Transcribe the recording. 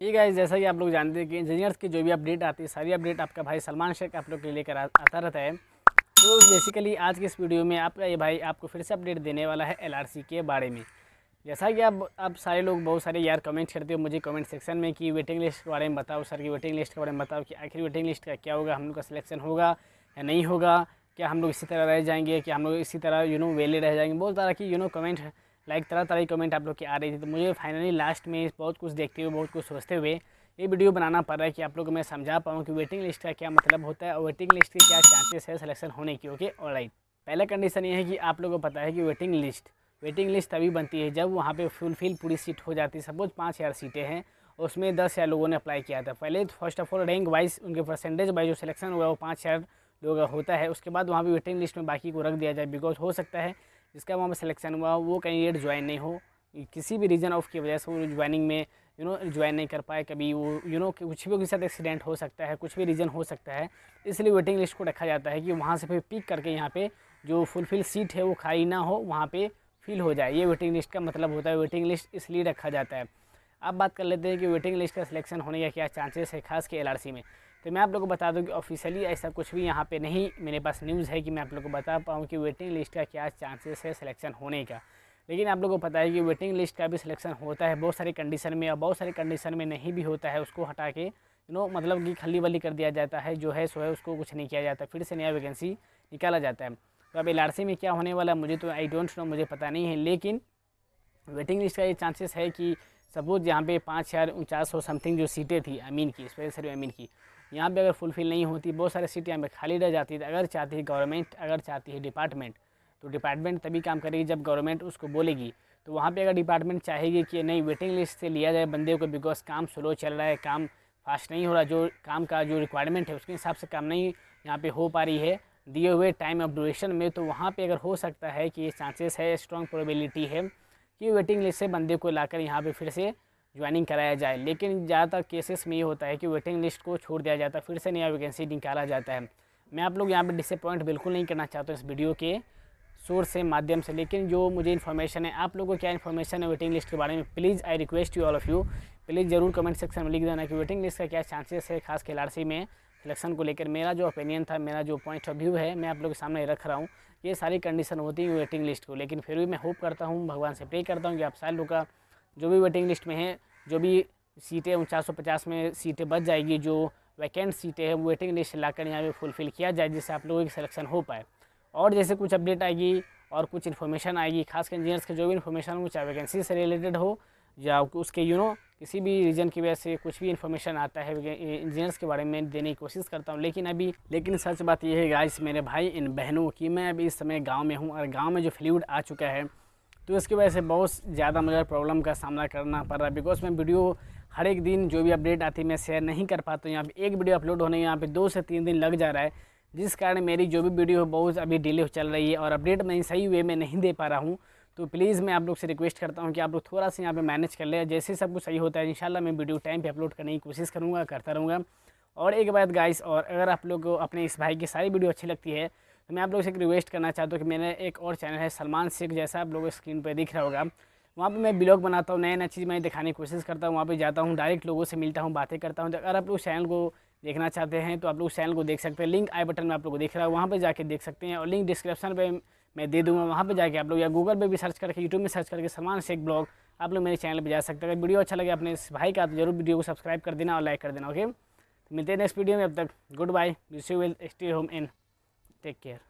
ठीक है जैसा कि आप लोग जानते हैं कि इंजीनियर्स की जो भी अपडेट आती है सारी अपडेट आपका भाई सलमान शेख आप लोग के लेकर आता रहता है तो बेसिकली आज के इस वीडियो में आपका ये भाई आपको फिर से अपडेट देने वाला है एल के बारे में जैसा कि आप आप सारे लोग बहुत सारे यार कमेंट करते हो मुझे कमेंट सेक्शन में कि वेटिंग लिस्ट के बारे में बताओ सर की वेटिंग लिस्ट के बारे में बताओ कि आखिर वेटिंग लिस्ट का क्या होगा हम लोग का सिलेक्शन होगा या नहीं होगा क्या हम लोग इसी तरह रह जाएंगे क्या हम लोग इसी तरह यू नो वेले रह जाएंगे बहुत सारा कि यू नो कमेंट लाइक तरह तरह की कमेंट आप लोग की आ रही थी तो मुझे फाइनली लास्ट में बहुत कुछ देखते हुए बहुत कुछ सोचते हुए ये वीडियो बनाना पड़ रहा है कि आप लोग को मैं समझा पाऊँ कि वेटिंग लिस्ट का क्या मतलब होता है और वेटिंग लिस्ट के क्या चांसेस है सिलेक्शन होने की ओके और राइट पहला कंडीशन ये है कि आप लोगों को पता है कि वेटिंग लिस्ट वेटिंग लिस्ट तभी बनती है जब वहाँ पे फुलफिल पूरी सीट हो जाती है सपोज पाँच हज़ार सीटें हैं उसमें दस हज़ार लोगों ने अप्लाई किया था पहले first of all rank wise उनके परसेंटेज वाइज जो सिलेक्शन हुआ वो पाँच हज़ार लोगों का होता है उसके बाद वहाँ पर वेटिंग लिस्ट में बाकी को रख दिया जाए बिकॉज हो सकता है जिसका वहाँ पर सिलेक्शन हुआ वो कैंडिडेट ज्वाइन नहीं हो किसी भी रीज़न ऑफ की वजह से वो ज्वाइनिंग में यू नो ज्वाइन नहीं कर पाए कभी वो यू नो कुछ भी उनके साथ एक्सीडेंट हो सकता है कुछ भी रीज़न हो सकता है इसलिए वेटिंग लिस्ट को रखा जाता है कि वहाँ से फिर पिक करके यहाँ पे जो फुलफिल सीट है वो खाली ना हो वहाँ पे फिल हो जाए ये वेटिंग लिस्ट का मतलब होता है वेटिंग लिस्ट इसलिए रखा जाता है अब बात कर लेते हैं कि वेटिंग लिस्ट का सिलेक्शन होने का क्या चांसेस है खास के एल में तो मैं आप लोग को बता दूं कि ऑफिशियली ऐसा कुछ भी यहाँ पे नहीं मेरे पास न्यूज़ है कि मैं आप लोग को बता पाऊँ कि वेटिंग लिस्ट का क्या चांसेस है सिलेक्शन होने का लेकिन आप लोग को पता है कि वेटिंग लिस्ट का भी सिलेक्शन होता है बहुत सारे कंडीशन में और बहुत सारी कंडीशन में नहीं भी होता है उसको हटा के यू नो मतलब कि खली बली कर दिया जाता है जो है सो है उसको कुछ नहीं किया जाता फिर से नया वैकेंसी निकाला जाता है तो अब एल में क्या होने वाला मुझे तो आई डोंट नो मुझे पता नहीं है लेकिन वेटिंग लिस्ट का ये चांसेस है कि सपोज़ यहाँ पे पाँच हज़ार उनचास सौ समथिंग जो सीटें थी अमीन की स्पेशल सर्वे अमीन की यहाँ पे अगर फुलफ़िल नहीं होती बहुत सारी सीटें यहाँ पे खाली रह जाती है अगर चाहती है गवर्नमेंट अगर चाहती है डिपार्टमेंट तो डिपार्टमेंट तभी काम करेगी जब गवर्नमेंट उसको बोलेगी तो वहाँ पर अगर डिपार्टमेंट चाहेगी कि नहीं वेटिंग लिस्ट से लिया जाए बंदे को बिकॉज काम स्लो चल रहा है काम फास्ट नहीं हो रहा जो काम का जो रिक्वायरमेंट है उसके हिसाब से काम नहीं यहाँ पर हो पा रही है दिए हुए टाइम ऑफ ड्यूरेशन में तो वहाँ पर अगर हो सकता है कि ये चांसेस है स्ट्रॉन्ग प्रोबेबिलिटी है कि वेटिंग लिस्ट से बंदे को लाकर यहाँ पे फिर से ज्वाइनिंग कराया जाए लेकिन ज़्यादातर केसेस में ये होता है कि वेटिंग लिस्ट को छोड़ दिया जाता है फिर से नया वैकेंसी निकाला जाता है मैं आप लोग यहाँ पर डिसअपॉइंट बिल्कुल नहीं करना चाहता हूँ इस वीडियो के सोर्स से माध्यम से लेकिन जो मुझे इन्फॉर्मेशन है आप लोगों को क्या इन्फॉर्मेशन है वेटिंग लिस्ट के बारे में please I request you all of you please ज़रूर कमेंट सेक्शन में लिख देना कि वेटिंग लिस्ट का क्या चांसेस है खास खिलाड़ी में इलेक्शन को लेकर मेरा जो ओपिनियन था मेरा जो पॉइंट ऑफ व्यू है मैं आप लोगों के सामने रख रहा हूँ ये सारी कंडीशन होती है वेटिंग लिस्ट को लेकिन फिर भी मैं होप करता हूँ भगवान से प्रे करता हूँ कि आप सारे लोग का जो भी वेटिंग लिस्ट में है जो भी सीटें चार सौ पचास में सीटें बच जाएगी जो वैकेंट सीटें हैं वेटिंग लिस्ट लाकर यहाँ पे फुलफ़िल किया जाए जिससे आप लोगों की सिलेक्शन हो पाए और जैसे कुछ अपडेट आएगी और कुछ इन्फॉर्मेशन आएगी खासकर इंजीनियर्स के जो भी इन्फॉर्मेशन हो चाहे वैकेंसी से रिलेटेड हो या उसके यू नो किसी भी रीजन की वजह से कुछ भी इन्फॉर्मेशन आता है इंजीनियर्स के बारे में देने की कोशिश करता हूँ लेकिन अभी लेकिन सच बात यह है गाइस मेरे भाई इन बहनों की मैं अभी इस समय गांव में हूँ और गांव में जो फ्लूड आ चुका है तो इसकी वजह से बहुत ज़्यादा मुझे प्रॉब्लम का सामना करना पड़ रहा है बिकॉज मैं वीडियो हर एक दिन जो भी अपडेट आती है मैं शेयर नहीं कर पाता हूँ यहाँ पर एक वीडियो अपलोड होने यहाँ पर दो से तीन दिन लग जा रहा है जिस कारण मेरी जो भी वीडियो बहुत अभी डिले चल रही है और अपडेट मैं सही वे में नहीं दे पा रहा हूँ तो प्लीज़ मैं आप लोग से रिक्वेस्ट करता हूँ कि आप लोग थोड़ा सा यहाँ पे मैनेज कर लें जैसे सब कुछ सही होता है इंशाल्लाह मैं वीडियो टाइम पे अपलोड करने की कोशिश करूँगा करता रहूँगा और एक बात गाइस और अगर आप लोग को अपने इस भाई की सारी वीडियो अच्छी लगती है तो मैं आप लोग से एक रिक्वेस्ट करना चाहता हूँ कि मेरा एक और चैनल है सलमान शेख जैसा आप लोग स्क्रीन पर दिख रहा होगा वहाँ पर मैं ब्लॉग बनाता हूँ नए नए चीज़ मैं दिखाने की कोशिश करता हूँ वहाँ पर जाता हूँ डायरेक्ट लोगों से मिलता हूँ बातें करता हूँ तो अगर आप लोग चैनल को देखना चाहते हैं तो आप लोग चैनल को देख सकते हैं लिंक आई बटन में आप लोग को देख रहा है वहाँ पर जाकर देख सकते हैं और लिंक डिस्क्रिप्शन पर मैं दे दूँगा वहाँ पर जाके आप लोग या गूगल पर भी सर्च करके यूट्यूब में सर्च करके से एक ब्लॉग आप लोग मेरे चैनल पर जा सकते हैं अगर वीडियो अच्छा लगे अपने भाई का तो जरूर वीडियो को सब्सक्राइब कर देना और लाइक कर देना ओके मिलते हैं नेक्स्ट वीडियो में अब तक good bye you see will stay home in take care